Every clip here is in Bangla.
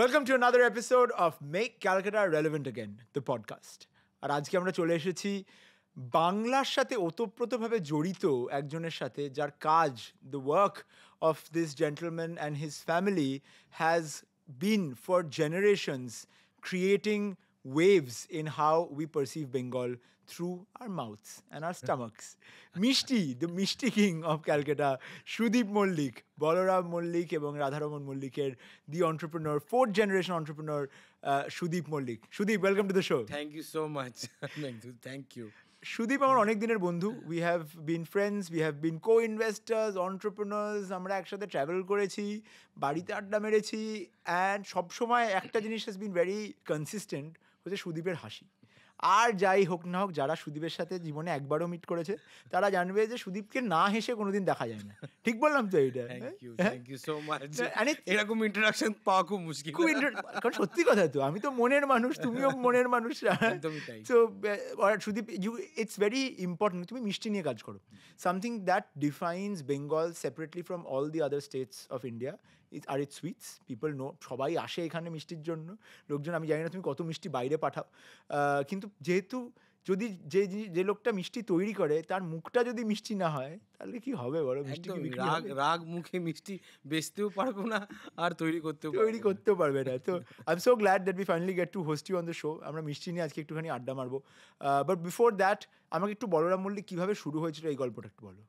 Welcome to another episode of make Calcutta relevant again the podcast আর আজকে আমরা চলে এসেছি বাংলার সাথে ওতপ্রোতভাবে জড়িত একজনের সাথে যার কাজ the work of this gentleman and his family has been for generations creating waves in how we perceive Bengal through our mouths and our stomachs. Mishti, the Mishti king of Calcutta, Shudip Mollik, Balaram Mollik এবং রাধারমন মল্লিকের the entrepreneur fourth generation entrepreneur Sudip Mallik Sudip welcome to the show thank you so much thank you Sudip আমার অনেক দিনের বন্ধু we have been friends we have been co investors entrepreneurs আমরা একসাথে ট্রাভেল করেছি বাড়িতে আড্ডা মেরেছি অ্যান্ড সবসময় একটা জিনিস হ্যাজ বিন ভেরি কনসিস্টেন্ট হচ্ছে সুদীপের হাসি আর যাই হোক না হোক যারা সুদীপের সাথে জীবনে একবারও মিট করেছে তারা জানবে যে সুদীপকে না হেসে কোনোদিন দেখা যায় না ঠিক বললাম তো এইটা হ্যাঁ? হ্যাঁ? মানে এরকম ইন্ট্রোডাকশন পাওয়া খুব মুশকিল খুব কারণ সত্যি কথা তো আমি তো মনের মানুষ তুমিও মনের মানুষ হ্যাঁ? তো uh, Sudip you it's very important তুমি মিষ্টি নিয়ে কাজ করো something that defines Bengal separately from all the other states of India আর ইট সুইটস পিপল নো সবাই আসে এখানে মিষ্টির জন্য লোকজন আমি জানি না তুমি কত মিষ্টি বাইরে পাঠাও কিন্তু যেহেতু যদি যে যে লোকটা মিষ্টি তৈরি করে তার মুখটা যদি মিষ্টি না হয় তাহলে কি হবে বলো মিষ্টি রাগ রাগ মুখে মিষ্টি বেচতেও পারবো না আর তৈরি করতে তৈরি করতেও পারবে না তো I am so glad that we finally get to host you on the show আমরা মিষ্টি নিয়ে আজকে একটুখানি আড্ডা মারবো বাট বিফোর দ্যাট আমাকে একটু বলরাম মল্লিক কীভাবে শুরু হয়েছিল এই গল্পটা একটু বলো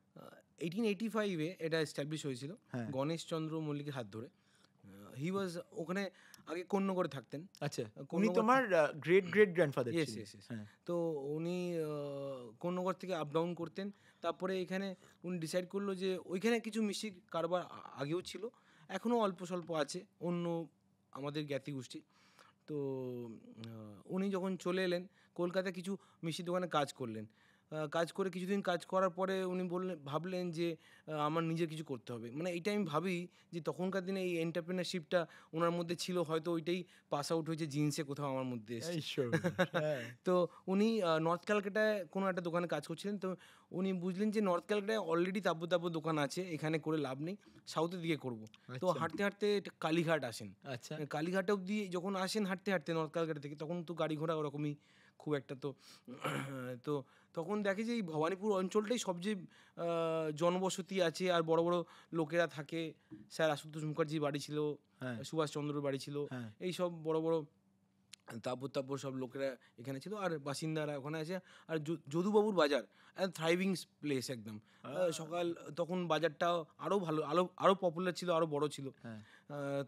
এইটিন এইটি ফাইভে এটা এস্টাবলিশ হয়েছিল হ্যাঁ। গণেশ চন্দ্র মল্লিকের হাত ধরে হি ওয়াজ ওখানে আগে কন্য করে থাকতেন আচ্ছা উনি তোমার great great grandfather yes yes তো উনি কন্যগর থেকে আপ ডাউন করতেন তারপরে এখানে উনি ডিসাইড করলো যে ওইখানে কিছু মিষ্টির কারবার আগেও ছিল এখনও অল্প স্বল্প আছে অন্য আমাদের জ্ঞাতি গোষ্ঠী তো উনি যখন চলে এলেন কলকাতায় কিছু মিষ্টির দোকানে কাজ করলেন কাজ করে কিছুদিন কাজ করার পরে উনি বললেন ভাবলেন যে আমার নিজে কিছু করতে হবে মানে এটা আমি ভাবি যে তখনকার দিনে এই এন্টারপ্রেনারশিপটা ওনার মধ্যে ছিল হয়তো ওইটাই পাস আউট হয়েছে জিন্সে কোথাও আমার মধ্যে হ্যাঁ। তো উনি নর্থ ক্যালকাটায় কোনো একটা দোকানে কাজ করছিলেন তো উনি বুঝলেন যে নর্থ ক্যালকাটায় অলরেডি তাব্য তাব্য দোকান আছে এখানে করে লাভ নেই সাউথের দিকে করব তো আচ্ছা। হাঁটতে হাঁটতে কালীঘাট আসেন আচ্ছা কালীঘাট অব্দি যখন আসেন হাঁটতে হাঁটতে নর্থ ক্যালকাটা থেকে তখন তো গাড়ি ঘোড়া ওরকমই খুব একটা তো তো তখন দেখে যে এই ভবানীপুর অঞ্চলটাই সবচেয়ে জনবসতি আছে আর বড় বড় লোকেরা থাকে স্যার আশুতোষ মুখার্জির বাড়ি ছিল হ্যাঁ। সুভাষচন্দ্রর বাড়ি ছিল হ্যাঁ। এই সব বড় বড় তাপর তাপর সব লোকেরা এখানে ছিল আর বাসিন্দারা ওখানে আছে আর যদুবাবুর বাজার থ্রাইভিং প্লেস একদম সকাল তখন বাজারটা আরও ভালো আরও আরও পপুলার ছিল আরও বড় ছিল হ্যাঁ।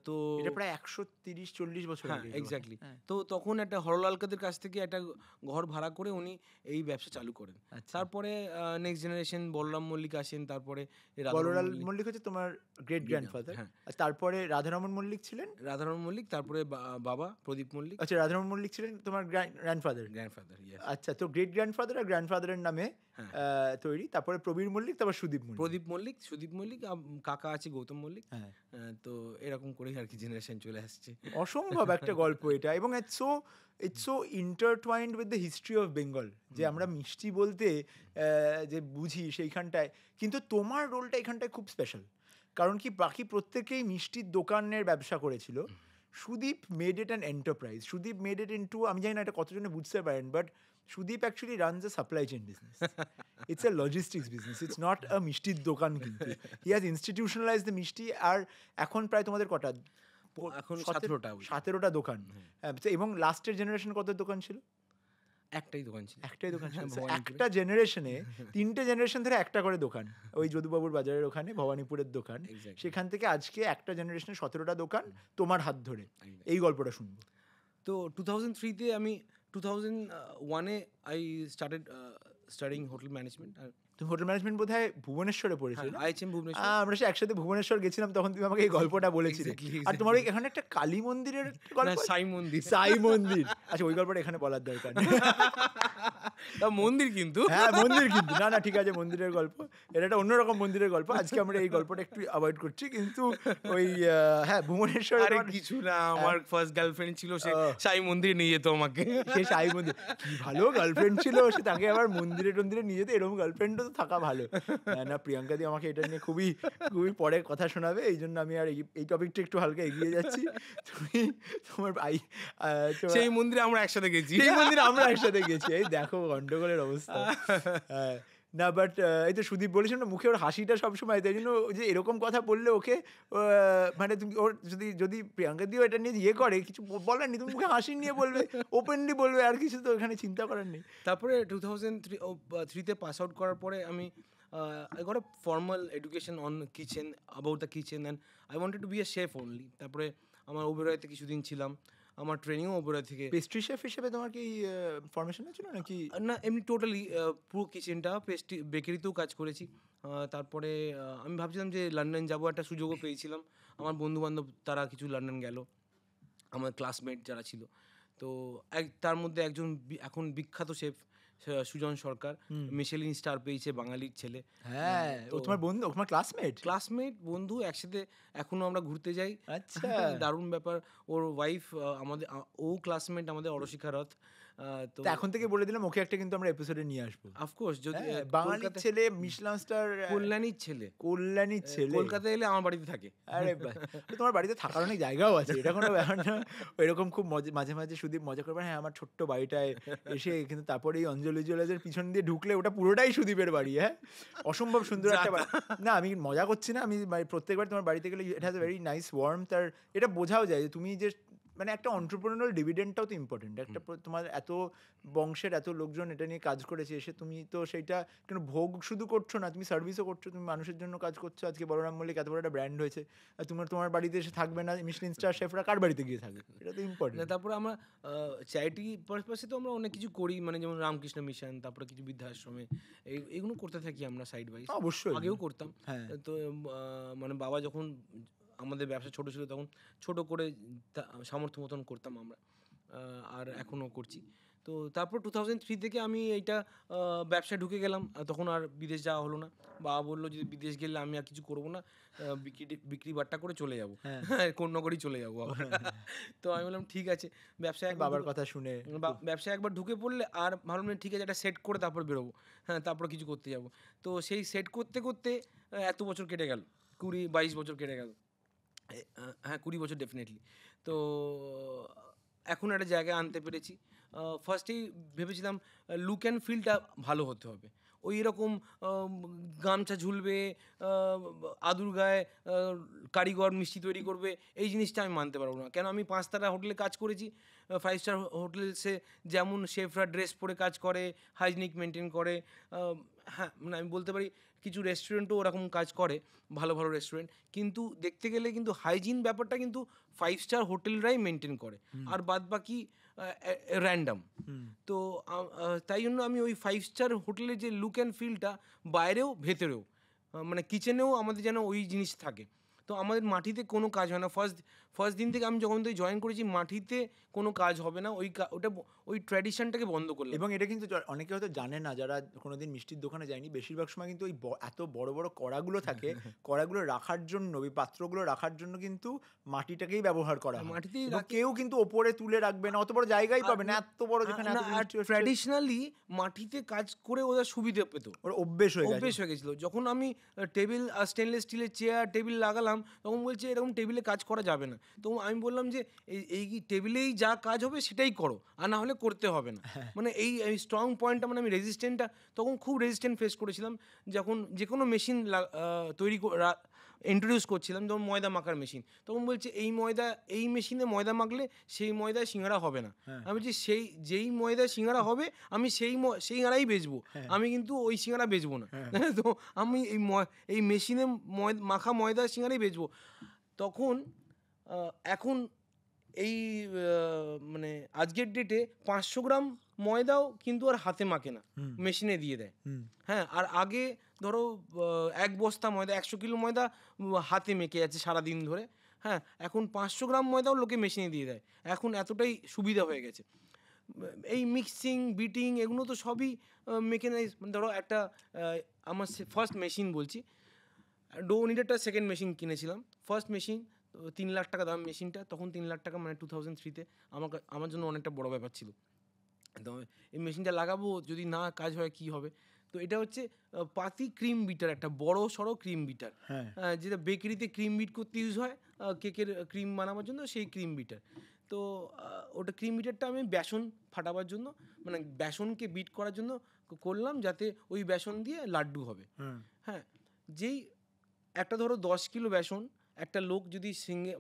তো এটা প্রায় একশো তিরিশ চল্লিশ বছর এক্স্যাক্টলি হ্যাঁ। তো তখন একটা হরলালকাদের কাছ থেকে একটা ঘর ভাড়া করে উনি এই ব্যবসা চালু করেন আচ্ছা। তারপরে নেক্সট জেনারেশন বলরাম মল্লিক আসেন তারপরে বলরাম মল্লিক হচ্ছে তোমার গ্রেট গ্র্যান্ডফাদার হ্যাঁ তারপরে রাধারমণ মল্লিক ছিলেন রাধারমণ মল্লিক তারপরে বাবা প্রদীপ মল্লিক আচ্ছা রাধারমণ মল্লিক ছিলেন তোমার গ্র্যান্ডফাদার গ্র্যান্ডফাদার আচ্ছা তো গ্রেট গ্র্যান্ডফাদার আর গ্র্যান্ডফাদারের নামে হ্যাঁ। তৈরি তারপরে প্রবীর মল্লিক তারপর সুদীপ মল্লিক প্রদীপ মল্লিক সুদীপ মল্লিক কাকা আছে গৌতম মল্লিক হ্যাঁ। তো এরকম করেই আর কি জেনারেশন চলে আসছে অসম্ভব একটা গল্প এটা এবং it's so it's so intertwined with the history of Bengal যে আমরা মিষ্টি বলতে যে বুঝি সেইখানটায় কিন্তু তোমার রোলটা এখানটায় খুব স্পেশাল কারণ কি বাকি প্রত্যেকেই মিষ্টির দোকানের ব্যবসা করেছিল Sudip made it and enterprise Sudip made it into আমি জানি না এটা কতজনে বুঝতে পারেন but Sudip actually run the supply chain business it's a logistics business it's not a মিষ্টির দোকান কিন্তু. He has ইনস্টিটিউশনালাইজ দ্য মিষ্টি আর এখন প্রায় তোমাদের কটা এখন সতেরোটা সতেরোটা দোকান হ্যাঁ, এবং লাস্টের জেনারেশন কত দোকান ছিল একটাই দোকান ছিল একটাই দোকান ছিল হ্যাঁ, একটা জেনারেশনে তিনটে জেনারেশন ধরে একটা করে দোকান ওই যদুবাবুর বাজারের ওখানে ভবানীপুরের দোকান সেখান থেকে আজকে একটা জেনারেশনে সতেরোটা দোকান তোমার হাত ধরে এই গল্পটা শুনবো তো টু থাউজেন্ড থ্রিতে আমি টু থাউজেন্ড ওয়ানে I started studying hotel management আর তুমি হোটেল ম্যানেজমেন্ট বোধ হয় ভুবনেশ্বরে পড়েছিল আইএচএম হ্যাঁ, ভুবনেশ্বর আমরা সে একসাথে ভুবনেশ্বর গেছিলাম তখন তুমি আমাকে এই গল্পটা বলেছিলে আর তোমার এখানে একটা কালী মন্দিরের সাই মন্দির সাই মন্দির আচ্ছা ওই গল্পটা এখানে বলার দরকার নেই মন্দির কিন্তু হ্যাঁ মন্দির কিন্তু না না ঠিক আছে মন্দিরের গল্প এটা একটা অন্যরকম মন্দিরের গল্প আজকে আমরা এই গল্পটা একটু অ্যাভয়েড করছি কিন্তু ওই হ্যাঁ ভুবনেশ্বরের কিছু না আমার ফার্স্ট হ্যাঁ। গার্লফ্রেন্ড ছিল সে সাই মন্দিরে নিয়ে যেত আমাকে সে সাই মন্দির কি ভালো গার্লফ্রেন্ড ছিল সে তাকে আবার মন্দিরে টন্দিরে নিয়ে যেত এরকম গার্লফ্রেন্ডও তো থাকা ভালো হ্যাঁ না প্রিয়াঙ্কা দি আমাকে এটা নিয়ে খুবই খুবই পরে কথা শোনাবে এই জন্য আমি আর এই টপিকটা একটু হালকা এগিয়ে যাচ্ছি তুমি তোমার ভাই সেই মন্দিরে আমরা একসাথে গেছি সেই মন্দিরে আমরা একসাথে গেছি এই দেখো গন্ডগোলের অবস্থা হ্যাঁ না বাট এই তো সুদীপ বলেছিল না মুখে ওর হাসিটা সবসময় তাই জন্য যে এরকম কথা বললে ওকে মানে তুমি ওর যদি যদি প্রিয়াঙ্কা দিও এটা নিয়ে ইয়ে করে কিছু বলার নেই তুমি মুখে হাসি নিয়ে বলবে ওপেনলি বলবে আর কিছু তো ওখানে চিন্তা করার নেই তারপরে টু থাউজেন্ড থ্রি থ্রিতে পাস আউট করার পরে আমি I got formal education on kitchen about the kitchen and I wanted to be a chef only তারপরে আমার ওবেরয়তে কিছুদিন ছিলাম আমার ট্রেনিংও ওপরে থেকে পেস্ট্রি শেফ হিসেবে তোমার কি ফরমেশন ছিল নাকি না এমনি টোটালি পুরো কিচেনটা পেস্ট্রি বেকারিতেও কাজ করেছি তারপরে আমি ভাবছিলাম যে লন্ডন যাবো একটা সুযোগও পেয়েছিলাম আমার বন্ধুবান্ধব তারা কিছু লন্ডন গেল আমার ক্লাসমেট যারা ছিল তো এক তার মধ্যে একজন এখন বিখ্যাত chef Sujan Sarkar Michelin star পেয়েছে বাঙালির ছেলে হ্যাঁ ও হ্যাঁ, তোমার বন্ধু তোমার ক্লাসমেট ক্লাসমেট বন্ধু একসাথে এখনো আমরা ঘুরতে যাই আচ্ছা দারুণ ব্যাপার ওর ওয়াইফ আমাদের ও ক্লাসমেট আমাদের অরশিক্ষারথ রথ এখন থেকে বলে দিলাম ওকে একটা কিন্তু আমরা এপিসোডে নিয়ে আসবো অফকোর্স যদি হ্যাঁ, ছেলে স্টার কল্যাণীর ছেলে কল্যাণীর ছেলে কলকাতা এলে আমার বাড়িতে থাকে আরে তোমার বাড়িতে থাকার অনেক জায়গাও আছে এটা কোনো ব্যাপার না এরকম খুব মাঝে মাঝে সুদীপ মজা করবে হ্যাঁ আমার ছোট্ট বাড়িটায় এসে কিন্তু তারপরে এই অঞ্জলি জুয়েলার্সের পিছন দিয়ে ঢুকলে ওটা পুরোটাই সুদীপের বাড়ি হ্যাঁ অসম্ভব সুন্দর একটা না আমি মজা করছি না আমি মানে প্রত্যেকবার তোমার বাড়িতে গেলে it has a very nice warm তার এটা বোঝাও যায় যে তুমি যে মানে একটা অন্টারপ্রেনাল ডিভিডেন্টটাও তো ইম্পর্টেন্ট একটা তোমার এত বংশের এত লোকজন এটা নিয়ে কাজ করেছে এসে তুমি তো সেইটা কেন ভোগ শুধু করছো না তুমি সার্ভিসও করছো তুমি মানুষের জন্য কাজ করছো আজকে বলরাম মল্লিক এত বড় একটা ব্র্যান্ড হয়েছে আর তোমার তোমার বাড়িতে এসে থাকবে না মিশলিন স্টার শেফরা কার বাড়িতে গিয়ে থাকবে এটা তো ইম্পর্টেন্ট তারপর আমরা চ্যারিটি পারপাসে তো আমরা অনেক কিছু করি মানে যেমন রামকৃষ্ণ মিশন তারপরে কিছু বৃদ্ধাশ্রমে এগুলো করতে থাকি আমরা সাইড বাই অবশ্যই আগেও করতাম হ্যাঁ তো মানে বাবা যখন আমাদের ব্যবসা ছোট ছিল তখন ছোট করে সামর্থ্য মতন করতাম আমরা আর এখনও করছি তো তারপর টু থাউজেন্ড থ্রি থেকে আমি এইটা ব্যবসায় ঢুকে গেলাম তখন আর বিদেশ যাওয়া হলো না বাবা বললো যদি বিদেশ গেলে আমি আর কিছু করবো না বিক্রি বিক্রি বাট্টা করে চলে যাবো হ্যাঁ। কোন নগরই চলে যাবো হ্যাঁ, হ্যাঁ। তো আমি বললাম ঠিক আছে ব্যবসায় বাবার কথা শুনে ব্যবসায় একবার ঢুকে পড়লে আর ভালো ভাবলাম ঠিক আছে একটা সেট করে তারপর বেরোবো হ্যাঁ তারপর কিছু করতে যাব তো সেই সেট করতে করতে এত বছর কেটে গেল কুড়ি বাইশ বছর কেটে গেল হ্যাঁ কুড়ি বছর ডেফিনেটলি তো এখন একটা জায়গায় আনতে পেরেছি ফার্স্টেই ভেবেছিলাম লুক অ্যান্ড ফিলটা ভালো হতে হবে ওই এরকম গামছা ঝুলবে আদুর গায়ে কারিগর মিষ্টি তৈরি করবে এই জিনিসটা আমি মানতে পারবো না কেন আমি পাঁচতারা হোটেলে কাজ করেছি ফাইভ স্টার হোটেলসে যেমন শেফরা ড্রেস পরে কাজ করে হাইজিনিক মেনটেন করে হ্যাঁ মানে আমি বলতে পারি কিছু রেস্টুরেন্টও ওরকম কাজ করে ভালো ভালো রেস্টুরেন্ট কিন্তু দেখতে গেলে কিন্তু হাইজিন ব্যাপারটা কিন্তু ফাইভ স্টার হোটেলরাই মেনটেন করে আর বাদ বাকি র্যান্ডাম তো তাই জন্য আমি ওই ফাইভ স্টার হোটেলের যে লুক অ্যান্ড ফিলটা বাইরেও ভেতরেও মানে কিচেনেও আমাদের যেন ওই জিনিস থাকে তো আমাদের মাটিতে কোনো কাজ হয় না ফার্স্ট ফার্স্ট দিন থেকে আমি যখন তুই জয়েন করেছি মাটিতে কোনো কাজ হবে না ওই ওটা ওই ট্র্যাডিশনটাকে বন্ধ করলাম এবং এটা কিন্তু অনেকে হয়তো জানে না যারা কোনো দিন মিষ্টির দোকানে যায়নি বেশিরভাগ সময় কিন্তু ওই এত বড় বড় কড়াগুলো থাকে কড়াগুলো রাখার জন্য ওই পাত্রগুলো রাখার জন্য কিন্তু মাটিটাকেই ব্যবহার করা হয় মাটিতে কেউ কিন্তু ওপরে তুলে রাখবে না অত বড় জায়গায় পাবে না এত বড় যেখানে ট্র্যাডিশনালি মাটিতে কাজ করে ওদের সুবিধা পেতো ওরা অভ্যেস হয়ে অভ্যেস হয়ে গেছিলো যখন আমি টেবিল স্টেনলেস স্টিলের চেয়ার টেবিল লাগালাম তখন বলছে এরকম টেবিলে কাজ করা যাবে না তো আমি বললাম যে এই এই টেবিলেই যা কাজ হবে সেটাই করো আর না হলে করতে হবে না মানে এই স্ট্রং পয়েন্টটা মানে আমি রেজিস্ট্যান্টটা তখন খুব রেজিস্ট্যান্ট ফেস করেছিলাম যখন যে কোনো মেশিন তৈরি ইন্ট্রোডিউস করছিলাম যেমন ময়দা মাখার মেশিন তখন বলছে এই ময়দা এই মেশিনে ময়দা মাখলে সেই ময়দা সিঙ্গারা হবে না হ্যাঁ। আমি বলছি সেই যেই ময়দা সিঙ্গারা হবে আমি সেই সিঙ্গারাই বেচবো হ্যাঁ। আমি কিন্তু ওই সিঙ্গারা বেচবো না হ্যাঁ। তো আমি এই এই মেশিনে ময়দা মাখা ময়দা সিঙ্গারাই বেচবো তখন এখন এই মানে আজকের ডেটে পাঁচশো গ্রাম ময়দাও কিন্তু আর হাতে মাখে না মেশিনে দিয়ে দেয় হ্যাঁ আর আগে ধরো এক বস্তা ময়দা একশো কিলো ময়দা হাতে মেখে যাচ্ছে সারাদিন ধরে হ্যাঁ এখন পাঁচশো গ্রাম ময়দাও লোকে মেশিনে দিয়ে দেয় এখন এতটাই সুবিধা হয়ে গেছে এই মিক্সিং বিটিং এগুলো তো সবই মেকানাইজ ধরো একটা আমার ফার্স্ট মেশিন বলছি ডো নিডারটা সেকেন্ড মেশিন কিনেছিলাম ফার্স্ট মেশিন তিন লাখ টাকা দাম মেশিনটা তখন তিন লাখ টাকা মানে টু থাউজেন্ড থ্রিতে আমাকে আমার জন্য অনেকটা বড় ব্যাপার ছিল তো এই মেশিনটা লাগাবো যদি না কাজ হয় কি হবে তো এটা হচ্ছে পাতি ক্রিম বিটার একটা বড় সড়ো ক্রিম হ্যাঁ। বিটার যেটা বেকারিতে ক্রিম বিট করতে ইউজ হয় কেকের ক্রিম বানাবার জন্য সেই ক্রিম বিটার তো ওটা ক্রিম বিটারটা আমি বেসন ফাটাবার জন্য মানে বেসনকে বিট করার জন্য করলাম যাতে ওই বেসন দিয়ে লাড্ডু হবে হ্যাঁ, হ্যাঁ যেই একটা ধরো দশ কিলো বেসন একটা লোক যদি সিঙ্গে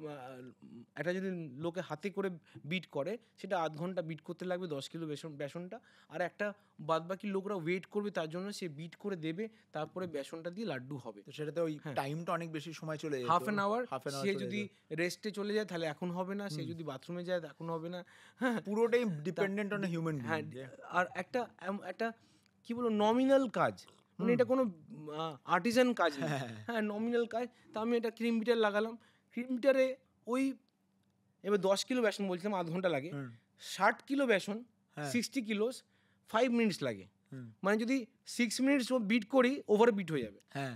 একটা যদি লোকে হাতে করে বিট করে সেটা আধ ঘন্টা বিট করতে লাগবে দশ কিলো বেসন বেসনটা আর একটা বাদবাকি লোকরা ওয়েট করবে তার জন্য সে বিট করে দেবে তারপরে বেসনটা দিয়ে লাড্ডু হবে তো সেটাতে ওই টাইমটা হ্যাঁ। অনেক বেশি সময় চলে যায় হাফ অ্যান আওয়ার সে যদি রেস্টে চলে যায় তাহলে এখন হবে না সে যদি বাথরুমে যায় এখন হবে না হ্যাঁ পুরোটাই ডিপেন্ডেন্ট অন হিউম্যান হ্যাঁ আর একটা একটা কি বলবো নমিনাল কাজ মানে এটা কোনো আর্টিজান কাজ হ্যাঁ হ্যাঁ নমিনাল হ্যাঁ। হ্যাঁ, কাজ তা আমি এটা ক্রিম বিটার লাগালাম ক্রিম বিটারে ওই এবার দশ কিলো বেসন বলছিলাম আধ ঘন্টা লাগে ষাট কিলো বেসন সিক্সটি কিলোস ফাইভ মিনিটস লাগে মানে যদি সিক্স মিনিটস বিট করি ওভার বিট হয়ে যাবে হ্যাঁ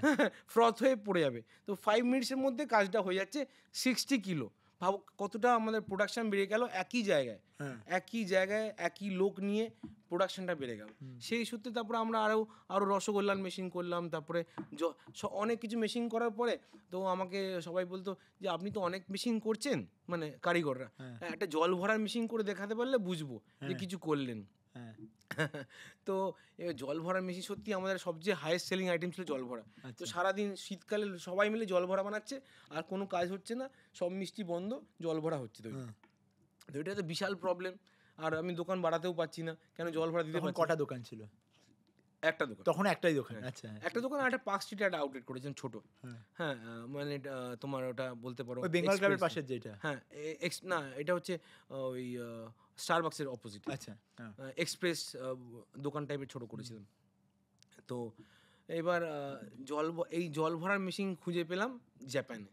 ফ্রথ হয়ে পড়ে যাবে তো ফাইভ মিনিটসের মধ্যে কাজটা হয়ে যাচ্ছে সিক্সটি কিলো ভাবো কতটা আমাদের প্রোডাকশন বেড়ে গেল একই জায়গায় হ্যাঁ। একই জায়গায় একই লোক নিয়ে প্রোডাকশনটা বেড়ে গেল সেই সূত্রে তারপরে আমরা আরও আরও রসগোল্লার মেশিন করলাম তারপরে অনেক কিছু মেশিন করার পরে তো আমাকে সবাই বলতো যে আপনি তো অনেক মেশিন করছেন মানে কারিগররা হ্যাঁ। হ্যাঁ, একটা জল ভরার মেশিন করে দেখাতে পারলে বুঝবো যে কিছু করলেন হ্যাঁ। তো জল ভরা মেশিন সত্যি আমাদের সবচেয়ে হায়েস্ট সেলিং আইটেম ছিল জল ভরা তো আচ্ছা। সারাদিন শীতকালে সবাই মিলে জল ভরা বানাচ্ছে আর কোনো কাজ হচ্ছে না সব মিষ্টি বন্ধ জল ভরা হচ্ছে হ্যাঁ। তো তো এটা তো বিশাল প্রবলেম আর আমি দোকান বাড়াতেও পাচ্ছি না কেন জল ভরা দিতে কটা দোকান ছিল একটা দোকান তখন একটাই দোকান হ্যাঁ। আচ্ছা একটা দোকান আর একটা পার্ক একটা আউটলেট করেছেন ছোট হ্যাঁ, হ্যাঁ মানে তোমার ওটা বলতে পারো বেঙ্গল ক্লাবের পাশে যেটা হ্যাঁ এক্স না এটা হচ্ছে ওই স্টারবাক্সের অপোজিট আচ্ছা এক্সপ্রেস হ্যাঁ। দোকান টাইপের ছোট করেছিলাম তো এবার জল এই জল ভরার মেশিন খুঁজে পেলাম জাপানে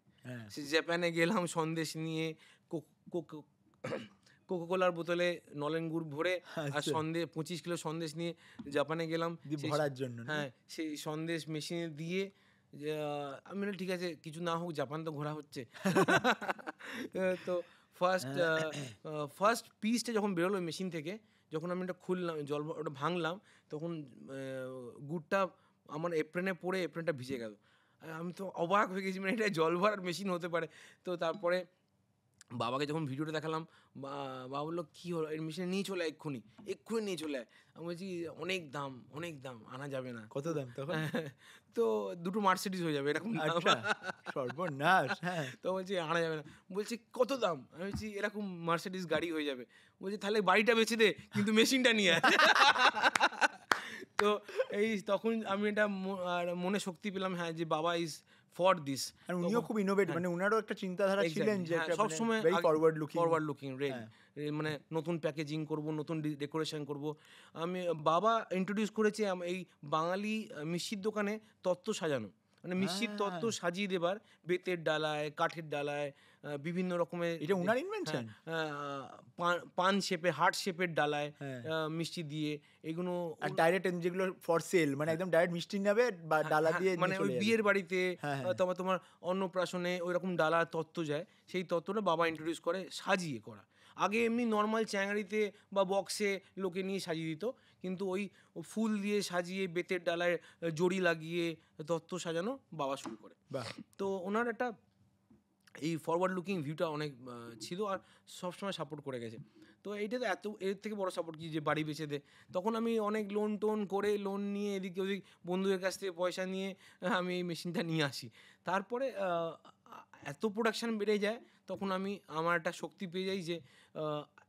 জাপানে গেলাম সন্দেশ নিয়ে কোকোকোলার বোতলে নলেন গুড় ভরে আর আচ্ছা। সন্দেশ পঁচিশ কিলো সন্দেশ নিয়ে জাপানে গেলাম ভরার জন্য হ্যাঁ সেই সন্দেশ মেশিনে দিয়ে আমি বললাম ঠিক আছে কিছু না হোক জাপান তো ঘোরা হচ্ছে তো ফার্স্ট ফার্স্ট পিসটা যখন বেরোলো মেশিন থেকে যখন আমি ওটা খুললাম জল ওটা ভাঙলাম তখন গুড়টা আমার এপ্রেনে পড়ে এপ্রেনটা ভিজে গেল আমি তো অবাক হয়ে গেছি মানে এটা জল ভরার মেশিন হতে পারে তো তারপরে বাবাকে যখন ভিডিওটা দেখালাম বাবা বললো কী হলো এডমিশনে নিয়ে চলে এক্ষুনি এক্ষুনি নিয়ে চলে আমি বলছি অনেক দাম অনেক দাম আনা যাবে না কত দাম তো দুটো মার্সিডিস হয়ে যাবে এরকম আচ্ছা, সর্বনাশ হ্যাঁ। তো বলছি আনা যাবে না বলছি কত দাম আমি বলছি এরকম মার্সিডিস গাড়ি হয়ে যাবে বলছি তাহলে বাড়িটা বেছে দে কিন্তু মেশিনটা নিয়ে তো এই তখন আমি এটা মনে শক্তি পেলাম হ্যাঁ যে বাবা ইস ফর দিস আর উনিও খুব ইনোভেট হ্যাঁ। মানে উনারও একটা চিন্তাধারা ছিলেন যে হ্যাঁ, সব মানে সময় ফরওয়ার্ড লুকিং ফরওয়ার্ড লুকিং মানে নতুন প্যাকেজিং করব নতুন ডেকোরেশন করব আমি বাবা ইন্ট্রোডিউস করেছে এই বাঙালি মিষ্টির দোকানে তত্ত্ব সাজানো মানে মিষ্টির হ্যাঁ। তত্ত্ব সাজিয়ে দেবার বেতের ডালায় কাঠের ডালায় বিভিন্ন রকমের এটা ইনভেনশন হ্যাঁ, পান শেপে হার্ট শেপের ডালায় হ্যাঁ। মিষ্টি দিয়ে এগুলো ডাইরেক্ট যেগুলো ফর সেল মানে একদম ডাইরেক্ট মিষ্টি নেবে বা ডালা দিয়ে মানে ওই বিয়ের বাড়িতে তোমার তোমার অন্নপ্রাশনে ওই রকম ডালা তত্ত্ব যায় সেই তত্ত্বটা বাবা ইন্ট্রোডিউস করে সাজিয়ে করা আগে এমনি নর্মাল চ্যাংড়িতে বা বক্সে লোকে নিয়ে সাজিয়ে দিত কিন্তু ওই ফুল দিয়ে সাজিয়ে বেতের ডালায় জড়ি লাগিয়ে তত্ত্ব সাজানো বাবা শুরু করে তো ওনার একটা এই ফরওয়ার্ড লুকিং ভিউটা অনেক ছিল আর সবসময় সাপোর্ট করে গেছে তো এইটা তো এত এর থেকে বড় সাপোর্ট কি যে বাড়ি বেচে দে তখন আমি অনেক লোন টোন করে লোন নিয়ে এদিকে ওদিক বন্ধুদের কাছ থেকে পয়সা নিয়ে আমি এই মেশিনটা নিয়ে আসি তারপরে এত প্রোডাকশান বেড়ে যায় তখন আমি আমার একটা শক্তি পেয়ে যাই যে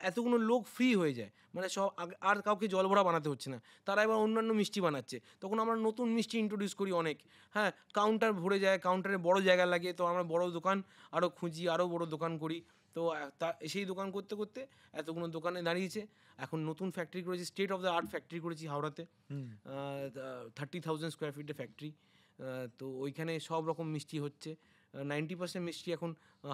এতগুলো লোক ফ্রি হয়ে যায় মানে সব আর কাউকে জল ভরা বানাতে হচ্ছে না তারা এবার অন্যান্য মিষ্টি বানাচ্ছে তখন আমরা নতুন মিষ্টি ইন্ট্রোডিউস করি অনেক হ্যাঁ কাউন্টার ভরে যায় কাউন্টারে বড় জায়গা লাগে তো আমরা বড় দোকান আরও খুঁজি আরও বড় দোকান করি তো তা সেই দোকান করতে করতে এতগুলো দোকানে দাঁড়িয়েছে এখন নতুন ফ্যাক্টরি করেছি state of the art factory করেছি হাওড়াতে থার্টি থাউজেন্ড স্কোয়ার ফিটের ফ্যাক্টরি তো ওইখানে সব রকম মিষ্টি হচ্ছে নাইনটি পার্সেন্ট মিষ্টি এখন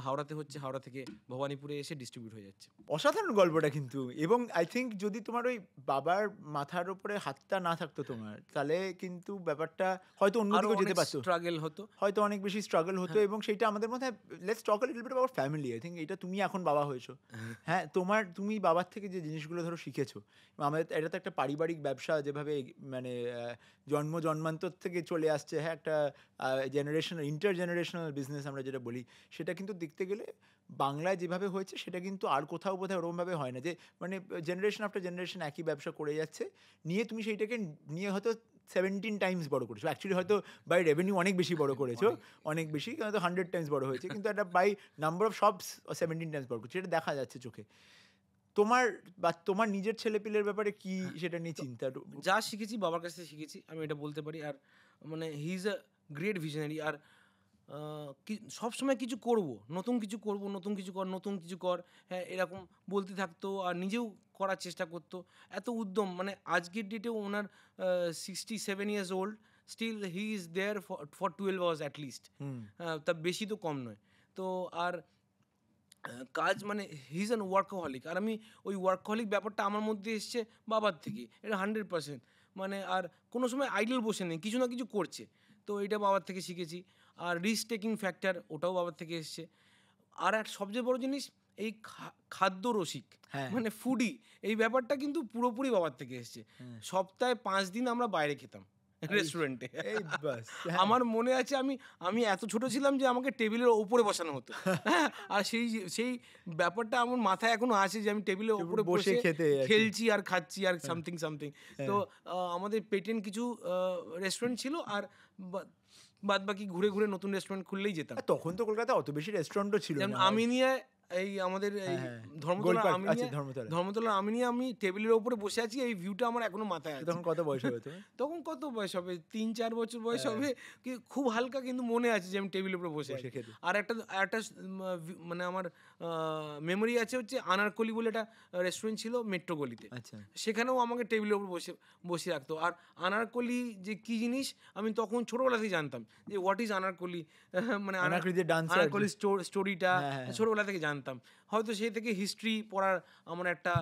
হাওড়াতে হচ্ছে হাওড়া থেকে ভবানীপুরে এসে ডিস্ট্রিবিউট হয়ে যাচ্ছে অসাধারণ গল্পটা কিন্তু এবং আই থিঙ্ক যদি তোমার ওই বাবার মাথার উপরে হাতটা না থাকতো তোমার তাহলে কিন্তু ব্যাপারটা হয়তো অন্যদিকে যেতে পারতো স্ট্রাগল হতো হয়তো অনেক বেশি স্ট্রাগল হতো হ্যাঁ। এবং সেটা আমাদের মধ্যে লেটস টক লিটল বিট আবার ফ্যামিলি আই থিঙ্ক এটা তুমি এখন বাবা হয়েছো হ্যাঁ তোমার তুমি বাবার থেকে যে জিনিসগুলো ধরো শিখেছো আমাদের এটা তো একটা পারিবারিক ব্যবসা যেভাবে মানে জন্ম জন্মান্তর থেকে চলে আসছে হ্যাঁ একটা generational inter generational business business আমরা যেটা বলি সেটা কিন্তু দেখতে গেলে বাংলায় যেভাবে হয়েছে সেটা কিন্তু আর কোথাও কোথাও ওরকমভাবে হয় না যে মানে জেনারেশন আফটার জেনারেশন একই ব্যবসা করে যাচ্ছে নিয়ে তুমি সেইটাকে নিয়ে হয়তো সেভেন্টিন টাইমস বড় করেছো অ্যাকচুয়ালি হয়তো বাই রেভিনিউ অনেক বেশি বড় করেছো অনেক বেশি হয়তো হান্ড্রেড টাইমস বড় হয়েছে কিন্তু একটা by number of shops seventeen times বড় করছে সেটা দেখা যাচ্ছে চোখে তোমার বা তোমার নিজের ছেলেপিলের ব্যাপারে কি হ্যাঁ, সেটা নিয়ে চিন্তা যা শিখেছি বাবার কাছ থেকে শিখেছি আমি এটা বলতে পারি আর মানে he is a great visionary আর সবসময় কিছু করব নতুন কিছু করব নতুন কিছু কর নতুন কিছু কর হ্যাঁ এরকম বলতে থাকতো আর নিজেও করার চেষ্টা করতো এত উদ্যম মানে আজকের ডেটেও ওনার sixty seven years old still he is there for twelve hours at least তা বেশি তো কম নয় তো আর কাজ মানে হিজ অ্যান ওয়ার্কহলিক আর আমি ওই ওয়ার্কহলিক ব্যাপারটা আমার মধ্যে এসছে বাবার থেকে এটা হান্ড্রেড পার্সেন্ট মানে আর কোনো সময় আইডল বসে নেই কিছু না কিছু করছে তো এটা বাবার থেকে শিখেছি আর রিস্ক টেকিং ফ্যাক্টর ওটাও বাবার থেকে এসছে আর এক সবচেয়ে বড় জিনিস এই খাদ্য রসিক হ্যাঁ। মানে ফুডি এই ব্যাপারটা কিন্তু পুরোপুরি বাবার থেকে এসছে হ্যাঁ। সপ্তাহে পাঁচ দিন আমরা বাইরে খেতাম রেস্টুরেন্টে হ্যাঁ। আমার মনে আছে আমি আমি এত ছোট ছিলাম যে আমাকে টেবিলের ওপরে বসানো হতো আর সেই সেই ব্যাপারটা আমার মাথায় এখনো আছে যে আমি টেবিলের ওপরে বসে খেতে খেলছি আর খাচ্ছি আর সামথিং সামথিং তো আমাদের পেটেন্ট কিছু রেস্টুরেন্ট ছিল আর বাদ বাকি ঘুরে ঘুরে নতুন রেস্টুরেন্ট খুললেই যেতাম তখন তো কলকাতায় অত বেশি রেস্টুরেন্টও ছিল আমিনিয়ায় এই আমাদের এই হ্যাঁ, হ্যাঁ। ধর্মতলা আচ্ছা, ধর্মতলা ধর্মতলা আমি নিয়ে আমি টেবিলের ওপরে বসে আছি এই ভিউটা আমার এখনো মাথায় আছে তখন কত বয়স হবে তখন কত বয়স হবে তিন চার বছর বয়স হ্যাঁ। হবে কি খুব হালকা কিন্তু মনে আছে যে আমি টেবিলের উপরে বসে আছি আর একটা একটা মানে আমার মেমোরি আছে হচ্ছে আনারকলি বলে একটা রেস্টুরেন্ট ছিল মেট্রো গলিতে আচ্ছা। সেখানেও আমাকে টেবিলের উপর বসে বসে রাখতো আর আনারকলি যে কি জিনিস আমি তখন ছোটবেলা জানতাম যে হোয়াট ইজ আনারকলি মানে আনারকলি আনারকলি স্টোরিটা ছোটবেলা থেকে জানতাম জানতাম হয়তো সেই থেকে হিস্ট্রি পড়ার আমার একটা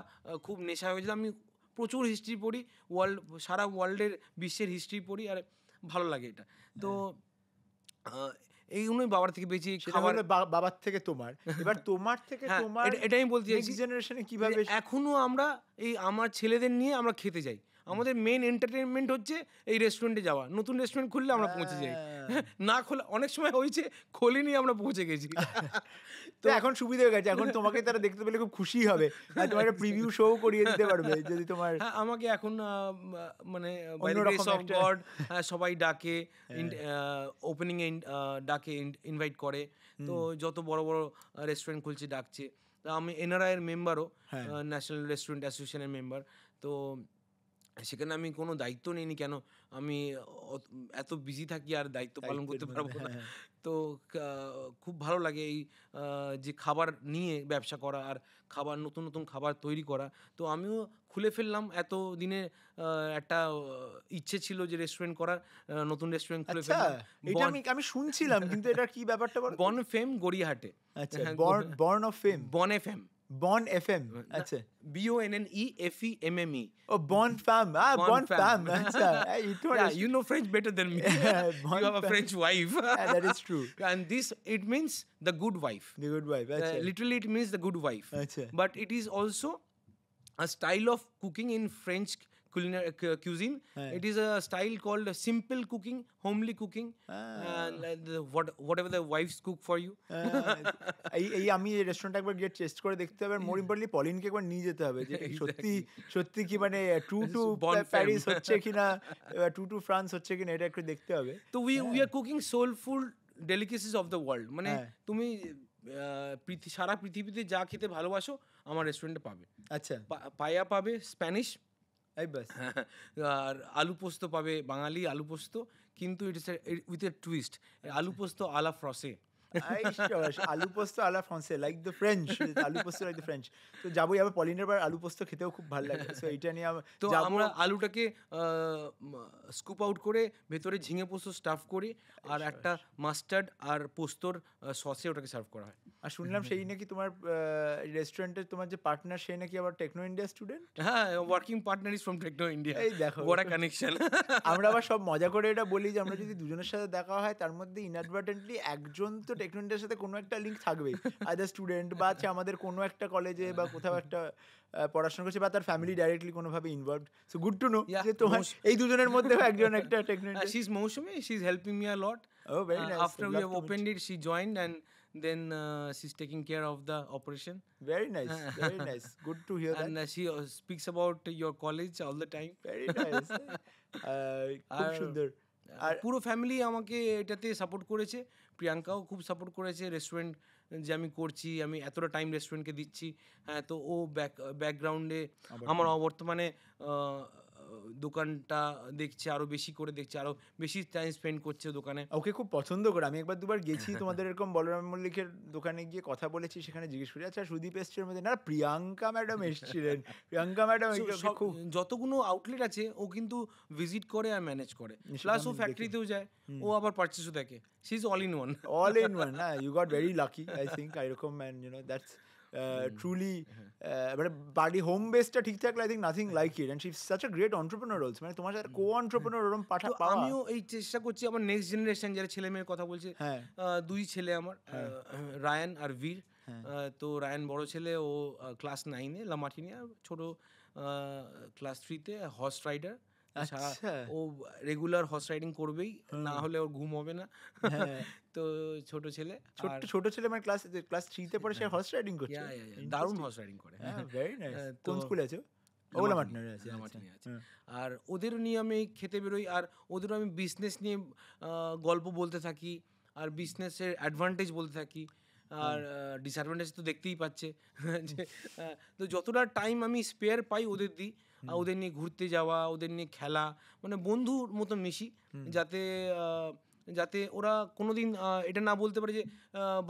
খুব নেশা হয়েছিল আমি প্রচুর হিস্ট্রি পড়ি ওয়ার্ল্ড সারা ওয়ার্ল্ডের বিশ্বের হিস্ট্রি পড়ি আর ভালো লাগে এটা তো হ্যাঁ। এই এইগুলোই বাবার থেকে বেশি খাবার বাবার থেকে তোমার এবার তোমার থেকে হ্যাঁ, তোমার এটা আমি বলতে চাইছি জেনারেশনে কিভাবে এখনো আমরা এই আমার ছেলেদের নিয়ে আমরা খেতে যাই আমাদের মেন এন্টারটেনমেন্ট হচ্ছে এই রেস্টুরেন্টে যাওয়া নতুন রেস্টুরেন্ট খুললে আমরা পৌঁছে যাই হ্যাঁ। না খোলা অনেক সময় হয়েছে খোলেনি আমরা পৌঁছে গেছি তো এখন সুবিধা হয়ে গেছে এখন তোমাকে তারা দেখতে পেলে খুব খুশি হবে তোমার একটা প্রিভিউ শো করিয়ে দিতে পারবে যদি তোমার হ্যাঁ, আমাকে এখন মানে হ্যাঁ, সবাই ডাকে ওপেনিংয়ে ডাকে ইনভাইট করে তো যত বড় বড় রেস্টুরেন্ট খুলছে ডাকছে আমি এনআরআই এর মেম্বারও ন্যাশনাল রেস্টুরেন্ট অ্যাসোসিয়েশনের মেম্বার তো সেখানে আমি কোনো দায়িত্ব নিইনি কেন আমি এত বিজি থাকি আর দায়িত্ব পালন করতে পারবো না হ্যাঁ। তো খুব ভালো লাগে এই যে খাবার নিয়ে ব্যবসা করা আর খাবার নতুন নতুন খাবার তৈরি করা তো আমিও খুলে ফেললাম এত দিনে একটা ইচ্ছে ছিল যে রেস্টুরেন্ট করার নতুন রেস্টুরেন্ট খুলে আচ্ছা, ফেললাম আমি আমি শুনছিলাম কিন্তু এটা কি ব্যাপারটা বন ফেম গড়িয়াহাটে আচ্ছা বর্ন অফ ফেম বনে ফেম Bon FM it. E F E M M E oh Bon fam ah Bon fam, fam. you yeah, you know French better than me yeah, you have a French wife yeah, that is true and this it means the good wife the good wife uh, literally it means the good wife अच्छा but it is also a style of cooking in French culinary uh, cuisine. Aye. It is ah. uh, ah, এই আমি রেস্টুরেন্টটা একবার গিয়ে টেস্ট করে দেখতে হবে মোর ইম্পর্টেন্টলি পলিনকে একবার নিয়ে যেতে হবে যে সত্যি সত্যি কি মানে টু uh, প্যারিস হচ্ছে কিনা টু uh, ফ্রান্স হচ্ছে কিনা এটা একটু দেখতে হবে তো we we are cooking soulful delicacies of the world মানে হ্যাঁ। তুমি সারা পৃথিবীতে যা খেতে ভালোবাসো আমার রেস্টুরেন্টে পাবে আচ্ছা পায়া পাবে স্প্যানিশ আর আলু পোস্ত পাবে বাঙালি আলু পোস্ত কিন্তু ইটস উইথ এ টুইস্ট আলু পোস্ত আলা ফ্রসে আলু পোস্ত আলা ফ্রান্সে লাইক দ্য ফ্রেঞ্চ আলু পোস্ত লাইক দ্য ফ্রেঞ্চ তো যাবোই আবার পলিনের বার আলু পোস্ত খেতেও খুব ভালো লাগে তো এইটা নিয়ে তো আমরা আলুটাকে স্কুপ আউট করে ভেতরে ঝিঙে পোস্ত স্টাফ করি আর আচ্ছা, একটা মাস্টার্ড আচ্ছা। আর পোস্তর সসে ওটাকে সার্ভ করা হয় আর শুনলাম সেই নাকি তোমার রেস্টুরেন্টের তোমার যে পার্টনার সেই নাকি আবার টেকনো ইন্ডিয়া স্টুডেন্ট হ্যাঁ working partner is from Techno India এই দেখো বড় কানেকশন আমরা আবার সব মজা করে এটা বলি যে আমরা যদি দুজনের সাথে দেখা হয় তার মধ্যে ইনঅ্যাডভার্টেন্টলি একজন তো টেকনোডের আমাদের কোনো একটা কলেজে বা কোথাও একটা পড়াশোনা করছে বা তার ফ্যামিলি ডাইরেক্টলি কোনোভাবে involve so good to know যে তোমার এই দুজনের মধ্যে একজন একটা টেকনোড she After we have opened she is taking care of the operation. Very nice. Very nice. Good to hear and, that. And uh, she uh, speaks about your college all the time. Very nice. খুব সুন্দর আর পুরো ফ্যামিলি আমাকে এটাতে সাপোর্ট করেছে প্রিয়াঙ্কাও খুব সাপোর্ট করেছে রেস্টুরেন্ট যে আমি করছি আমি এতটা টাইম রেস্টুরেন্টকে দিচ্ছি হ্যাঁ তো ও ব্যাক ব্যাকগ্রাউন্ডে আমার অবর্তমানে দোকানটা দেখছে আরো বেশি করে দেখছে আরো বেশি টাইম স্পেন্ড করছে দোকানে ওকে খুব পছন্দ করে আমি একবার দুবার গেছি তোমাদের এরকম বলরাম মল্লিকের দোকানে গিয়ে কথা বলেছি সেখানে জিজ্ঞেস করি আচ্ছা সুদীপ এসছে মধ্যে না প্রিয়াঙ্কা ম্যাডাম এসছিলেন প্রিয়াঙ্কা ম্যাডাম খুব যতগুলো আউটলেট আছে ও কিন্তু ভিজিট করে আর ম্যানেজ করে প্লাস ও ফ্যাক্টরিতেও যায় ও আবার পারচেসও দেখে she is all in one all in one হ্যাঁ you got very lucky I think I রকম man you know that's truly uh, hmm. uh-huh. uh, মানে বাড়ি হোম বেসটা ঠিক থাকলে I think nothing like it and she such a great entrepreneur also মানে তোমার সাথে কো অন্টারপ্রেনার ওরকম পাঠা আমিও এই চেষ্টা করছি আমার নেক্সট জেনারেশন যারা ছেলে মেয়ের কথা বলছে হ্যাঁ। দুই ছেলে আমার হ্যাঁ। রায়ান আর বীর হ্যাঁ। তো রায়ান বড় ছেলে ও ক্লাস নাইনে লামাঠিনিয়া ছোট ক্লাস থ্রিতে হর্স রাইডার আচ্ছা। ও রেগুলার হর্স রাইডিং করবেই না হলে ওর ঘুম হবে না হ্যাঁ। তো ছোট ছেলে ছোট ছোট ছেলে মানে ক্লাস ক্লাস থ্রিতে পরে সে হর্স মানে- রাইডিং করছে দারুণ হর্স রাইডিং করে ভেরি হ্যাঁ, নাইস হ্যাঁ। কোন স্কুলে আছে আচ্ছা। আর ওদের নিয়ে আমি খেতে বেরোই আর ওদেরও আমি বিজনেস নিয়ে গল্প বলতে থাকি আর বিজনেসের অ্যাডভান্টেজ বলতে থাকি আর ডিসঅ্যাডভান্টেজ তো দেখতেই পাচ্ছে তো যতটা টাইম আমি স্পেয়ার পাই ওদের দিই ওদের নিয়ে ঘুরতে যাওয়া ওদের নিয়ে খেলা মানে বন্ধুর মতো মিশি যাতে যাতে ওরা কোনোদিন এটা না বলতে পারে যে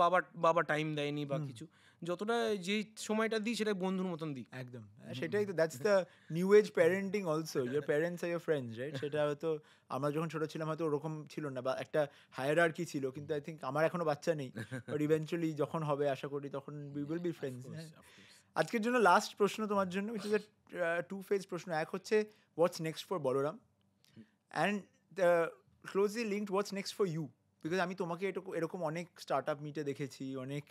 বাবা বাবা টাইম দেয়নি বা কিছু যতটা যে সময়টা দিই সেটা বন্ধুর মতন দিই একদম সেটাই তো that's the new age parenting also your parents আর ইয়ার ফ্রেন্ডস রাইট সেটা হয়তো আমরা যখন ছোটো ছিলাম হয়তো ওরকম ছিল না বা একটা হায়ার আর কি ছিল কিন্তু আই থিঙ্ক আমার এখনো বাচ্চা নেই বাট ইভেন্চুয়ালি যখন হবে আশা করি তখন উই উইল বি ফ্রেন্ডস আজকের জন্য লাস্ট প্রশ্ন তোমার জন্য উইচ ইজ টু ফেজ প্রশ্ন এক হচ্ছে what's next for Balaram and closely linked what's next for you because আমি তোমাকে এরকম অনেক স্টার্ট আপ মিটে দেখেছি অনেক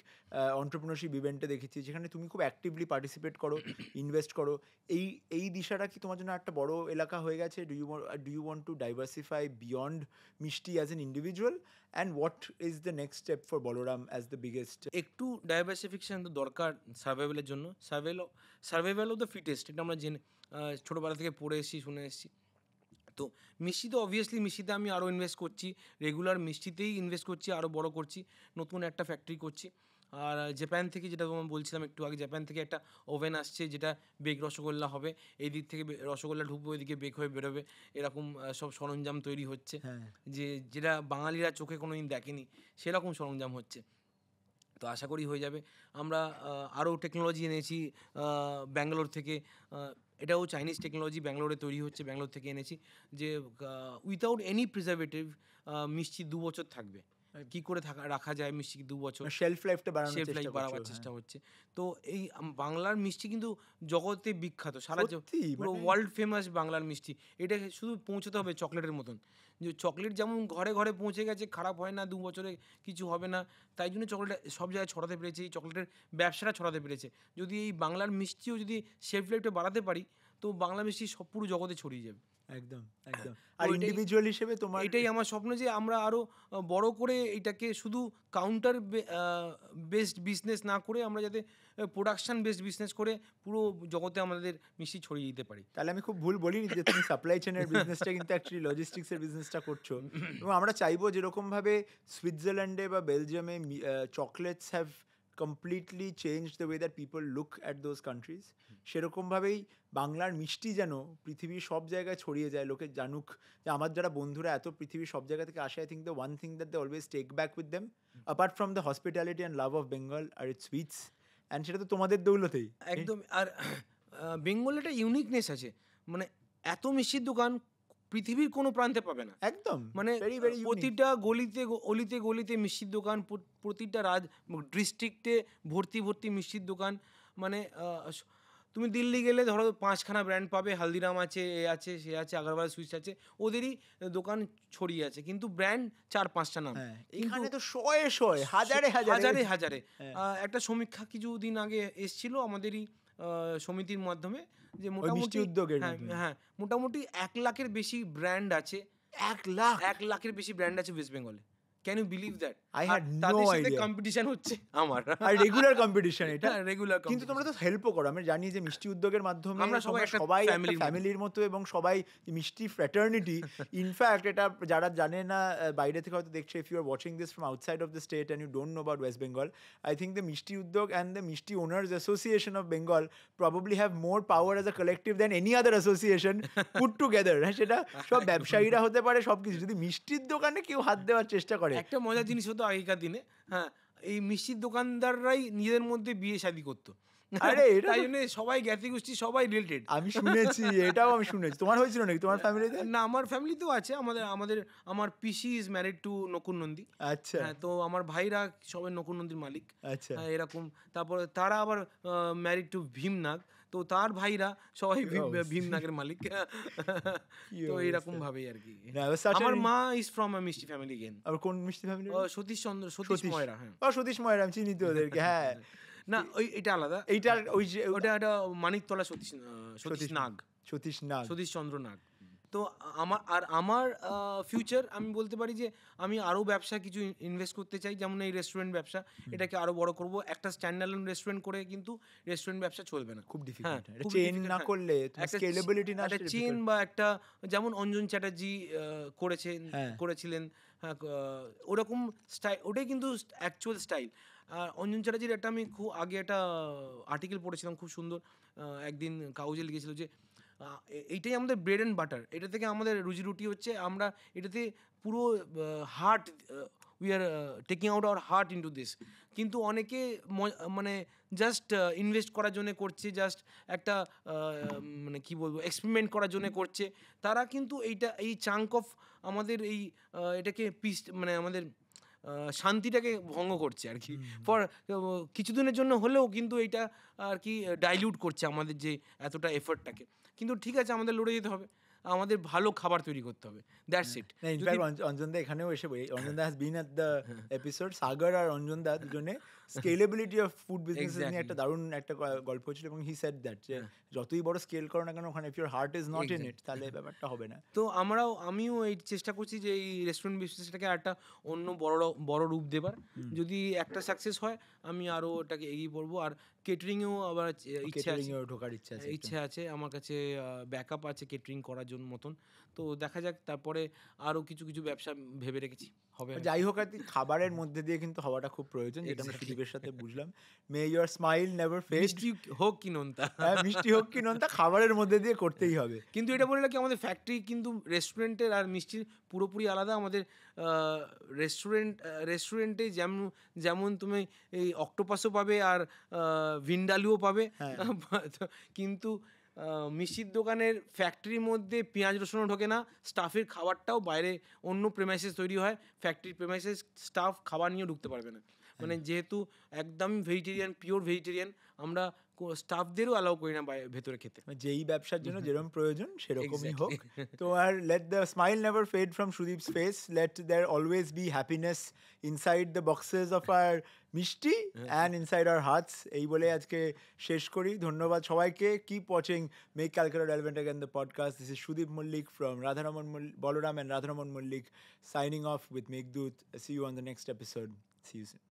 অন্টারপ্রিনারশিপ ইভেন্টে দেখেছি যেখানে তুমি খুব অ্যাক্টিভলি পার্টিসিপেট করো ইনভেস্ট করো এই এই দিশাটা কি তোমার জন্য একটা বড় এলাকা হয়ে গেছে do you do you want to diversify beyond mishti as an individual and what is the next step for Balaram as the biggest একটু ডাইভার্সিফিকেশন তো দরকার সার্ভাইভেলের জন্য survival survival of the fittest এটা আমরা জেনে ছোটোবেলা থেকে পড়ে এসেছি শুনে এসেছি তো মিষ্টিতে অবভিয়াসলি মিষ্টিতে আমি আরও ইনভেস্ট করছি রেগুলার মিষ্টিতেই ইনভেস্ট করছি আরও বড় করছি নতুন একটা ফ্যাক্টরি করছি আর জাপান থেকে যেটা তোমার বলছিলাম একটু আগে জাপান থেকে একটা ওভেন আসছে যেটা বেক রসগোল্লা হবে এই দিক থেকে রসগোল্লা ঢুকবে ওইদিকে বেক হয়ে বেরোবে এরকম সব সরঞ্জাম তৈরি হচ্ছে হ্যাঁ। যে যেটা বাঙালিরা চোখে কোনো দিন দেখেনি সেরকম সরঞ্জাম হচ্ছে তো আশা করি হয়ে যাবে আমরা আরও টেকনোলজি এনেছি ব্যাঙ্গালোর থেকে এটাও চাইনিজ টেকনোলজি ব্যাঙ্গালোরে তৈরি হচ্ছে ব্যাঙ্গালোর থেকে এনেছি যে উইথাউট এনি প্রিজারভেটিভ মিষ্টি দু বছর থাকবে কি করে থাকা রাখা যায় মিষ্টি দু বছর শেলফ মানে লাইফটা বাড়ানোর চেষ্টা লাইফ বাড়াবার হ্যাঁ। চেষ্টা হচ্ছে তো এই বাংলার মিষ্টি কিন্তু জগতে বিখ্যাত সারা পুরো ওয়ার্ল্ড ফেমাস মানে- বাংলার মিষ্টি এটা শুধু পৌঁছতে হবে চকলেটের মতন যে চকলেট যেমন ঘরে ঘরে পৌঁছে গেছে খারাপ হয় না দু বছরে কিছু হবে না তাই জন্য চকলেট সব জায়গায় ছড়াতে পেরেছে এই চকলেটের ব্যবসাটা ছড়াতে পেরেছে যদি এই বাংলার মিষ্টিও যদি শেলফ লাইফটা বাড়াতে পারি তো বাংলা মিষ্টি সব পুরো জগতে ছড়িয়ে যাবে একদম একদম আর ইন্ডিভিজুয়াল হিসেবে তোমার এটাই আমার স্বপ্ন যে আমরা আরও বড় করে এটাকে শুধু কাউন্টার বেসড বিজনেস না করে আমরা যাতে প্রোডাকশন বেসড বিজনেস করে পুরো জগতে আমাদের মিষ্টি ছড়িয়ে দিতে পারি তাহলে আমি খুব ভুল বলিনি যে তুমি সাপ্লাই চেনের বিজনেসটা কিন্তু অ্যাকচুয়ালি লজিস্টিক্সের বিজনেসটা করছো এবং আমরা চাইবো যেরকমভাবে সুইজারল্যান্ডে বা বেলজিয়ামে chocolates have completely change the way that people look at those countries সেরকমভাবেই বাংলার মিষ্টি যেন পৃথিবীর সব জায়গায় ছড়িয়ে যায় লোকে জানুক যে আমার যারা বন্ধুরা এত পৃথিবীর সব জায়গা থেকে আসে I think the one thing that they always take back with them apart from the hospitality and love of Bengal are it sweets and সেটা তো তোমাদের দৌলতেই একদম আর বেঙ্গলের একটা ইউনিকনেস আছে মানে এত মিষ্টির দোকান পৃথিবীর কোনো প্রান্তে পাবে না একদম মানে প্রতিটা গলিতে অলিতে গলিতে মিষ্টির দোকান প্রতিটা রাজ ডিস্ট্রিক্টে ভর্তি ভর্তি মিষ্টির দোকান মানে তুমি দিল্লি গেলে ধরো পাঁচখানা ব্র্যান্ড পাবে হালদিরাম আছে এ আছে সে আছে আগারওয়াল সুইচ আছে ওদেরই দোকান ছড়িয়ে আছে কিন্তু ব্র্যান্ড চার পাঁচটা নাম হ্যাঁ, এখানে তো শয়ে শয়ে হাজারে হাজারে হাজারে হাজারে হ্যাঁ। একটা সমীক্ষা কিছু দিন আগে এসছিল আমাদেরই সমিতির মাধ্যমে যে মোটামুটি উদ্যোগের হ্যাঁ, হ্যাঁ মোটামুটি এক লাখের বেশি ব্র্যান্ড আছে এক লাখ এক লাখের বেশি ব্র্যান্ড আছে ওয়েস্ট বেঙ্গলে can you believe that I had no idea competition হচ্ছে আমার আর রেগুলার কম্পিটিশন এটা রেগুলার হ্যাঁ, কিন্তু তোমরা তো হেল্পও করো আমি জানি যে মিষ্টি উদ্যোগের মাধ্যমে আমরা সবাই সবাই ফ্যামিলির মতো এবং সবাই মিষ্টি ফ্র্যাটার্নিটি ইনফ্যাক্ট এটা যারা জানে না বাইরে থেকে হয়তো দেখছে if you are watching this from outside of the state and you don't know about West Bengal I think the mishti Udyog and the mishti owners association of Bengal probably have more power as a collective than any other association put together হ্যাঁ সেটা সব ব্যবসায়ীরা হতে পারে সব কিছু যদি মিষ্টির দোকানে কেউ হাত দেওয়ার চেষ্টা করে একটা মজার জিনিস হতো আগেকার দিনে হ্যাঁ এই মিষ্টির দোকানদাররাই নিজেদের মধ্যে বিয়ে শাদি করতো আরে এটা জন্য সবাই জ্ঞাতি গোষ্ঠী সবাই রিলেটেড আমি শুনেছি এটাও আমি শুনেছি তোমার হয়েছিল নাকি তোমার ফ্যামিলিতে না আমার ফ্যামিলি তো আছে আমাদের আমাদের আমার পিসি ইজ ম্যারিড টু নন্দী আচ্ছা হ্যাঁ তো আমার ভাইরা সবাই নন্দীর মালিক আচ্ছা হ্যাঁ, এরকম তারপরে তারা আবার ম্যারিড টু ভীমনাথ তো তার ভাইরা সবাই oh, ভীমনাগের মালিক তো এরকম ভাবেই আর কি আমার মা ইজ ফ্রম আ মিষ্টি ফ্যামিলি গেন আর কোন মিষ্টি ফ্যামিলি সতীশ চন্দ্র সতীশ ময়রা হ্যাঁ সতীশ ময়রা আমি চিনি তো ওদেরকে হ্যাঁ না ওই এটা আলাদা এইটা ওই যে ওটা একটা মানিকতলা সতীশ সতীশ নাগ সতীশ নাগ সতীশ চন্দ্র নাগ তো আমার আর আমার ফিউচার আমি বলতে পারি যে আমি আরও ব্যবসা কিছু ইনভেস্ট করতে চাই যেমন এই রেস্টুরেন্ট ব্যবসা এটাকে আরও বড় করব একটা স্ট্যান্ডার্ড রেস্টুরেন্ট করে কিন্তু রেস্টুরেন্ট ব্যবসা চলবে না খুব ডিফিকাল্ট হ্যাঁ, না হ্যাঁ। করলে একটা চেন বা একটা যেমন অঞ্জন চ্যাটার্জি করেছেন হ্যাঁ। করেছিলেন ওরকম স্টাইল ওটাই কিন্তু অ্যাকচুয়াল স্টাইল আর অঞ্জন চ্যাটার্জির একটা আমি খুব আগে একটা আর্টিকেল পড়েছিলাম খুব সুন্দর একদিন কাগজে লিখেছিল যে এইটাই আমাদের ব্রেড অ্যান্ড বাটার এটা থেকে আমাদের রুজি রুটি হচ্ছে আমরা এটাতে পুরো heart we are taking out our heart into this কিন্তু অনেকে মানে জাস্ট ইনভেস্ট করার জন্য করছে জাস্ট একটা মানে কি বলবো এক্সপেরিমেন্ট করার জন্য করছে তারা কিন্তু এইটা এই চাঙ্ক অফ আমাদের এই এটাকে পিস মানে আমাদের শান্তিটাকে ভঙ্গ করছে আর কি ফর কিছুদিনের জন্য হলেও কিন্তু এটা আর কি ডাইলিউট করছে আমাদের যে এতটা এফোর্টটাকে কিন্তু ঠিক আছে আমাদের লড়ে যেতে হবে আমাদের ভালো খাবার তৈরি করতে হবে that's it in fact Anjan da এখানেও এসে Anjan da has been at the episode Sagar আর অঞ্জন দা দুজনে স্কেলেবিলিটি অফ ফুড বিজনেস নিয়ে একটা দারুণ একটা গল্প ছিল এবং হি সেড দ্যাট যে যতই বড় স্কেল করো না কেন ওখানে if your heart is not in it তাহলে ব্যাপারটা হবে না তো আমরাও আমিও এই চেষ্টা করছি যে এই রেস্টুরেন্ট বিজনেসটাকে একটা অন্য বড় বড় রূপ দেবার যদি একটা সাকসেস হয় আমি আরও ওটাকে এগিয়ে পড়বো আর কেটারিংয়েও আবার ইচ্ছা ঢোকার ইচ্ছা আছে ইচ্ছা আছে আমার কাছে ব্যাকআপ আছে কেটারিং করার জন্য মতন তো দেখা যাক তারপরে আরও কিছু কিছু ব্যবসা ভেবে রেখেছি হবে যাই হোক আর খাবারের মধ্যে দিয়ে কিন্তু হওয়াটা খুব প্রয়োজন যেটা আমরা ফিলিপের সাথে বুঝলাম may your smile never fail হোক কি নোনতা হ্যাঁ মিষ্টি হোক কি নন্তা খাবারের মধ্যে দিয়ে করতেই হবে কিন্তু এটা বলে রাখি আমাদের ফ্যাক্টরি কিন্তু রেস্টুরেন্টের আর মিষ্টির পুরোপুরি আলাদা আমাদের রেস্টুরেন্ট রেস্টুরেন্টে যেমন যেমন তুমি এই অক্টোপাসও পাবে আর ভিন্ডালুও পাবে হ্যাঁ। কিন্তু মিষ্টির দোকানের ফ্যাক্টরির মধ্যে পেঁয়াজ রসুনও ঢোকে না স্টাফের খাবারটাও বাইরে অন্য প্রেমাইসেস তৈরি হয় ফ্যাক্টরির প্রেমাইসেস স্টাফ খাবার নিয়েও ঢুকতে পারবে না মানে হ্যাঁ। যেহেতু একদম ভেজিটেরিয়ান পিওর ভেজিটেরিয়ান আমরা স্টাফদেরও অ্যালাউ করি না ভেতরে খেতে মানে যেই ব্যবসার জন্য যেরকম প্রয়োজন সেরকমই হোক তো আর let the smile never fade from Sudip face let there always be happiness inside the boxes of our mishti and inside R hertz এই বলে আজকে শেষ করি ধন্যবাদ সবাইকে keep watching make Calcutta relevant again the podcast this is Sudip Mallick from Radharaman Balaram and Radharaman Mallick signing off with Meghdoot see you on the next episode see you